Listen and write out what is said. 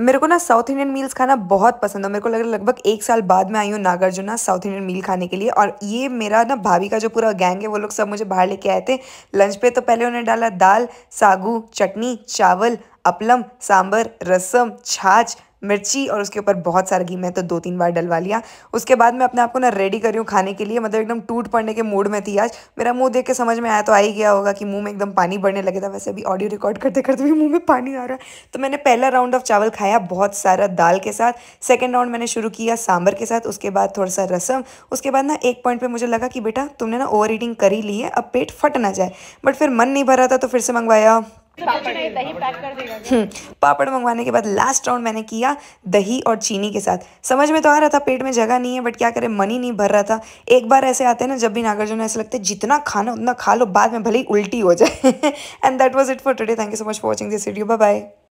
मेरे को ना साउथ इंडियन मील्स खाना बहुत पसंद है मेरे को लग रहा है लगभग एक साल बाद में आई हूँ नागार्जुना साउथ इंडियन मील खाने के लिए और ये मेरा ना भाभी का जो पूरा गैंग है वो लोग सब मुझे बाहर लेके आए थे लंच पे तो पहले उन्हें डाला दाल सागू चटनी चावल अपलम सांबर रसम छाछ मिर्ची और उसके ऊपर बहुत सारा घी मैं तो दो तीन बार डलवा लिया उसके बाद मैं अपने आप को ना रेडी करी हूँ खाने के लिए मतलब एकदम टूट पड़ने के मूड में थी आज मेरा मुंह देख के समझ में आया तो आ ही गया होगा कि मुंह में एकदम पानी बढ़ने लगे था वैसे अभी ऑडियो रिकॉर्ड करते करते भी मुंह में पानी आ रहा है तो मैंने पहला राउंड ऑफ चावल खाया बहुत सारा दाल के साथ सेकेंड राउंड मैंने शुरू किया सांबर के साथ उसके बाद थोड़ा सा रसम उसके बाद ना एक पॉइंट पर मुझे लगा कि बेटा तुमने ना ओवर ईटिंग कर ही ली है अब पेट फट ना जाए बट फिर मन नहीं भरा था तो फिर से मंगवाया तो हम्म, पापड़ मंगवाने के बाद लास्ट राउंड मैंने किया दही और चीनी के साथ समझ में तो आ रहा था पेट में जगह नहीं है बट क्या करें मनी नहीं भर रहा था एक बार ऐसे आते हैं ना जब भी नागार्जुन ऐसे लगते जितना खाना उतना खा लो बाद में भले ही उल्टी हो जाए and that was it for today thank you so much for watching this video bye bye